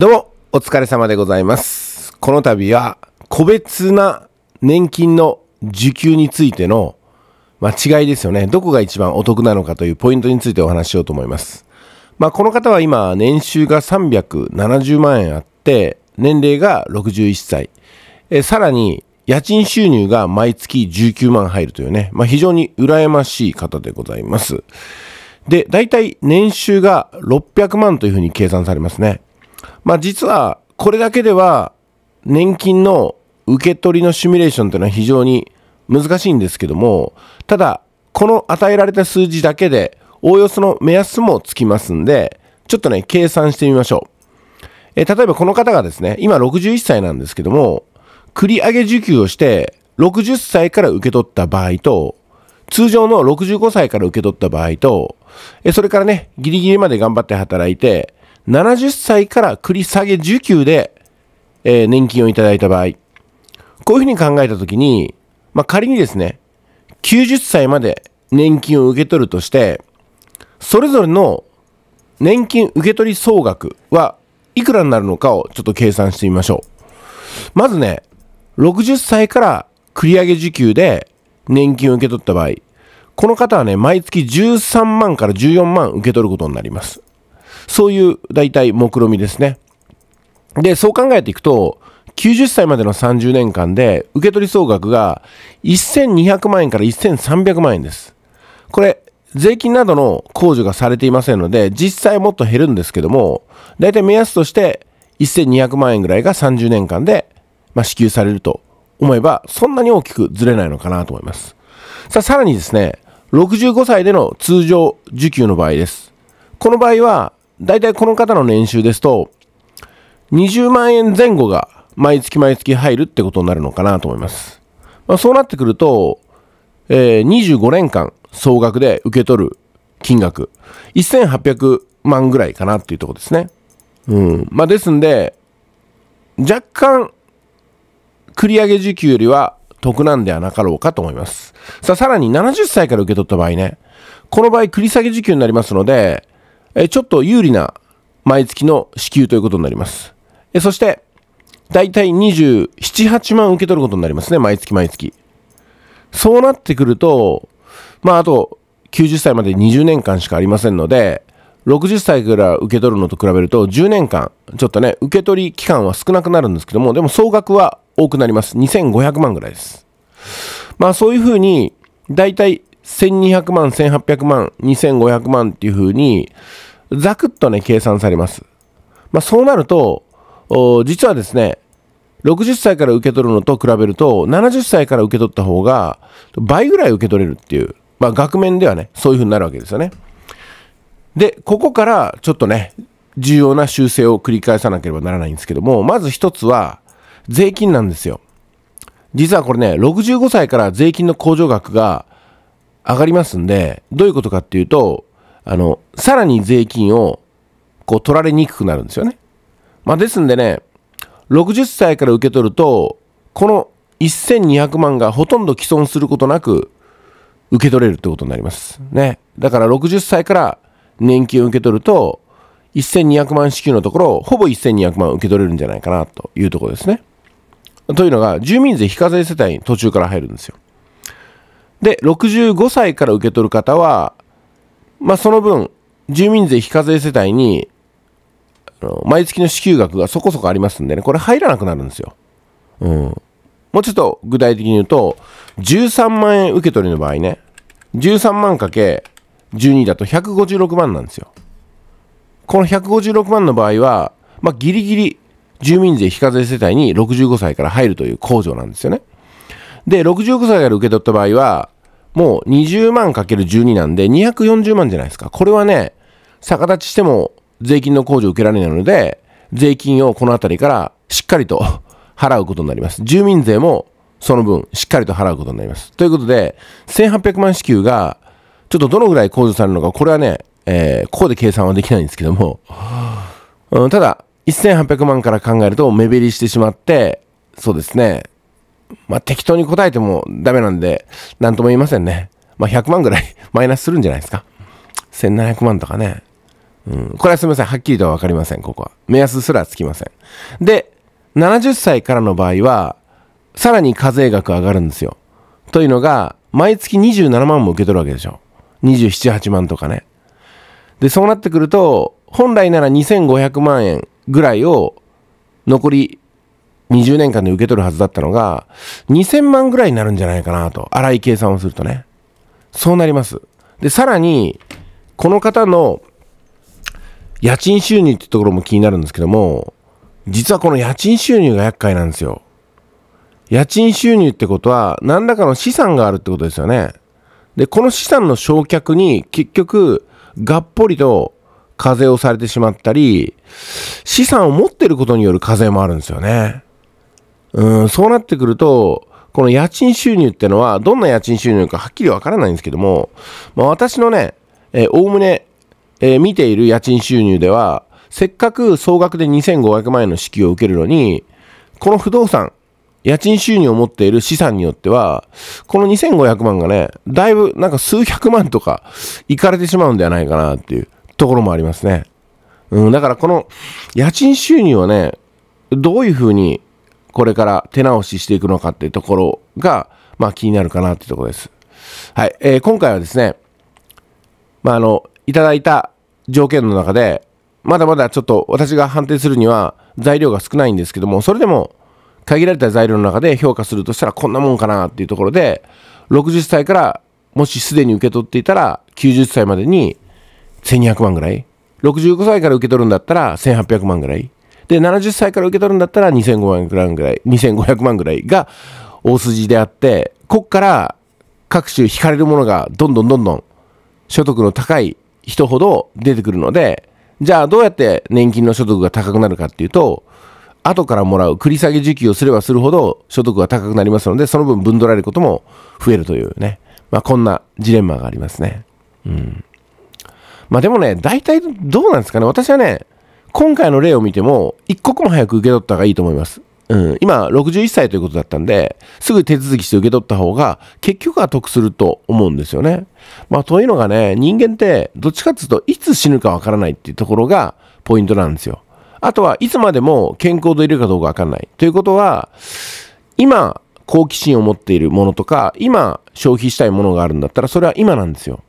どうも、お疲れ様でございます。この度は、個別な年金の受給についての、まあ、違いですよね。どこが一番お得なのかというポイントについてお話ししようと思います。まあ、この方は今、年収が370万円あって、年齢が61歳。えさらに、家賃収入が毎月19万入るというね、まあ、非常に羨ましい方でございます。で、大体年収が600万というふうに計算されますね。まあ実はこれだけでは年金の受け取りのシミュレーションというのは非常に難しいんですけども、ただ、この与えられた数字だけで、おおよその目安もつきますんで、ちょっとね、計算してみましょう。え例えばこの方がですね、今61歳なんですけども、繰り上げ受給をして、60歳から受け取った場合と、通常の65歳から受け取った場合と、えそれからね、ギリギリまで頑張って働いて、70歳から繰り下げ受給で、えー、年金をいただいた場合、こういうふうに考えたときに、まあ、仮にですね、90歳まで年金を受け取るとして、それぞれの年金受取総額はいくらになるのかをちょっと計算してみましょう。まずね、60歳から繰り上げ受給で年金を受け取った場合、この方はね、毎月13万から14万受け取ることになります。そういう大体目論見ですね。で、そう考えていくと、90歳までの30年間で受け取り総額が1200万円から1300万円です。これ、税金などの控除がされていませんので、実際もっと減るんですけども、大体目安として1200万円ぐらいが30年間で、まあ、支給されると思えば、そんなに大きくずれないのかなと思います。さあ、さらにですね、65歳での通常受給の場合です。この場合は、大体この方の年収ですと、20万円前後が毎月毎月入るってことになるのかなと思います。まあ、そうなってくると、えー、25年間総額で受け取る金額、1800万ぐらいかなっていうとこですね。うん。まあ、ですんで、若干、繰り上げ時給よりは得なんではなかろうかと思います。さあ、さらに70歳から受け取った場合ね、この場合繰り下げ時給になりますので、ちょっと有利な毎月の支給ということになります。そして、だいたい27、8万受け取ることになりますね、毎月毎月。そうなってくると、まあ、あと、90歳まで20年間しかありませんので、60歳から受け取るのと比べると10年間、ちょっとね、受け取り期間は少なくなるんですけども、でも総額は多くなります。2500万ぐらいです。まあそういうふうに、だいたい1200万、1800万、2500万っていうふうに、ざくっとね、計算されます。まあ、そうなると、実はですね、60歳から受け取るのと比べると、70歳から受け取った方が倍ぐらい受け取れるっていう、まあ、額面ではね、そういう風になるわけですよね。で、ここからちょっとね、重要な修正を繰り返さなければならないんですけども、まず一つは、税金なんですよ。実はこれね、65歳から税金の控除額が上がりますんで、どういうことかっていうと、あの、さらに税金を、こう、取られにくくなるんですよね。まあ、ですんでね、60歳から受け取ると、この1200万がほとんど既存することなく、受け取れるってことになります。ね。だから60歳から年金を受け取ると、1200万支給のところ、ほぼ1200万受け取れるんじゃないかなというところですね。というのが、住民税非課税世帯に途中から入るんですよ。で、65歳から受け取る方は、まあ、その分、住民税非課税世帯に、あの毎月の支給額がそこそこありますんでね、これ入らなくなるんですよ。うん。もうちょっと具体的に言うと、13万円受け取りの場合ね、13万かけ12だと156万なんですよ。この156万の場合は、まあ、ギリギリ住民税非課税世帯に65歳から入るという控除なんですよね。で、65歳から受け取った場合は、もう20万かける1 2なんで240万じゃないですか。これはね、逆立ちしても税金の控除を受けられないので、税金をこの辺りからしっかりと 払うことになります。住民税もその分しっかりと払うことになります。ということで、1800万支給がちょっとどのぐらい控除されるのか、これはね、えー、ここで計算はできないんですけども、うん、ただ、1800万から考えると目減りしてしまって、そうですね、まあ、適当に答えてもダメなんで、なんとも言いませんね。まあ、100万ぐらい マイナスするんじゃないですか。1700万とかね。うん。これはすみません。はっきりとはわかりません、ここは。目安すらつきません。で、70歳からの場合は、さらに課税額上がるんですよ。というのが、毎月27万も受け取るわけでしょ。27、8万とかね。で、そうなってくると、本来なら2500万円ぐらいを残り20年間で受け取るはずだったのが、2000万ぐらいになるんじゃないかなと。荒い計算をするとね。そうなります。で、さらに、この方の家賃収入ってところも気になるんですけども、実はこの家賃収入が厄介なんですよ。家賃収入ってことは、何らかの資産があるってことですよね。で、この資産の償却に結局、がっぽりと課税をされてしまったり、資産を持ってることによる課税もあるんですよね。うん、そうなってくると、この家賃収入ってのは、どんな家賃収入かはっきりわからないんですけども、まあ、私のね、おおむね、えー、見ている家賃収入では、せっかく総額で2500万円の支給を受けるのに、この不動産、家賃収入を持っている資産によっては、この2500万がね、だいぶなんか数百万とか、いかれてしまうんではないかなっていうところもありますね。うん、だからこの家賃収入はね、どういうふうにこれから手直ししていくのかっていうところが、まあ、気になるかなっていうところです。はい。えー、今回はですね、まあ、あの、いただいた条件の中で、まだまだちょっと私が判定するには材料が少ないんですけども、それでも限られた材料の中で評価するとしたらこんなもんかなっていうところで、60歳からもしすでに受け取っていたら90歳までに1200万ぐらい。65歳から受け取るんだったら1800万ぐらい。で、70歳から受け取るんだったら2500万ぐらい、2500万ぐらいが大筋であって、こっから各種引かれるものがどんどんどんどん所得の高い人ほど出てくるので、じゃあどうやって年金の所得が高くなるかっていうと、後からもらう繰り下げ受給をすればするほど所得が高くなりますので、その分分取られることも増えるというね。まあこんなジレンマがありますね。うん。まあでもね、大体どうなんですかね。私はね、今回の例を見ても、一刻も早く受け取った方がいいと思います。うん、今、61歳ということだったんで、すぐ手続きして受け取った方が、結局は得すると思うんですよね。まあ、というのがね、人間って、どっちかっていうといつ死ぬかわからないっていうところがポイントなんですよ。あとは、いつまでも健康でいるかどうかわかんない。ということは、今、好奇心を持っているものとか、今、消費したいものがあるんだったら、それは今なんですよ。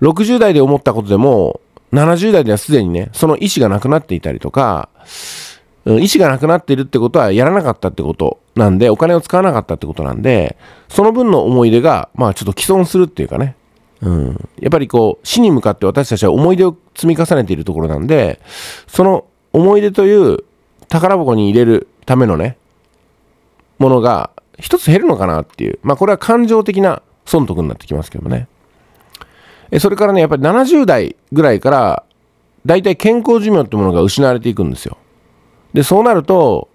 60代で思ったことでも、70代ではすでにね、その意思がなくなっていたりとか、うん、意思がなくなっているってことはやらなかったってことなんで、お金を使わなかったってことなんで、その分の思い出が、まあちょっと既存するっていうかね、うん、やっぱりこう死に向かって私たちは思い出を積み重ねているところなんでその思い出という宝箱に入れるためのねものが一つ減るのかなっていうまあこれは感情的な損得になってきますけどもねそれからね、やっぱり70代ぐらいから、だいたい健康寿命ってものが失われていくんですよ。で、そうなると、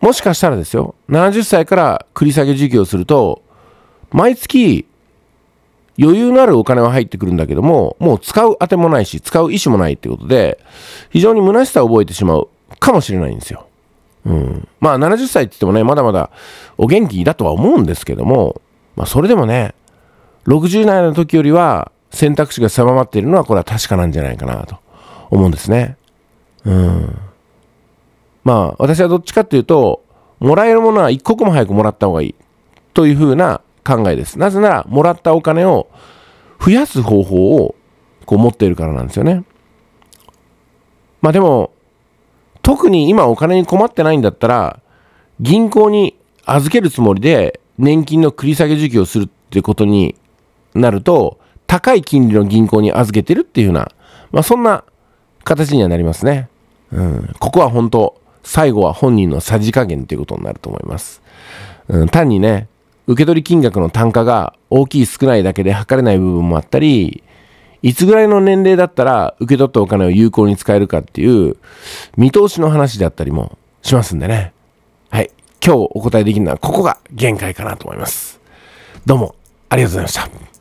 もしかしたらですよ、70歳から繰り下げ授業をすると、毎月、余裕のあるお金は入ってくるんだけども、もう使うあてもないし、使う意思もないってことで、非常に虚しさを覚えてしまうかもしれないんですよ。うん。まあ、70歳って言ってもね、まだまだお元気だとは思うんですけども、まあ、それでもね、60代の時よりは選択肢が狭まっているのはこれは確かなんじゃないかなと思うんですね。うん。まあ私はどっちかっていうと、もらえるものは一刻も早くもらった方がいいというふうな考えです。なぜなら、もらったお金を増やす方法をこう持っているからなんですよね。まあでも、特に今お金に困ってないんだったら、銀行に預けるつもりで年金の繰り下げ受給をするってことになると、高い金利の銀行に預けてるっていうような、まあ、そんな形にはなりますね。うん、ここは本当、最後は本人のさじ加減ということになると思います。うん、単にね、受け取り金額の単価が大きい少ないだけで測れない部分もあったり、いつぐらいの年齢だったら受け取ったお金を有効に使えるかっていう見通しの話であったりもしますんでね。はい。今日お答えできるのはここが限界かなと思います。どうもありがとうございました。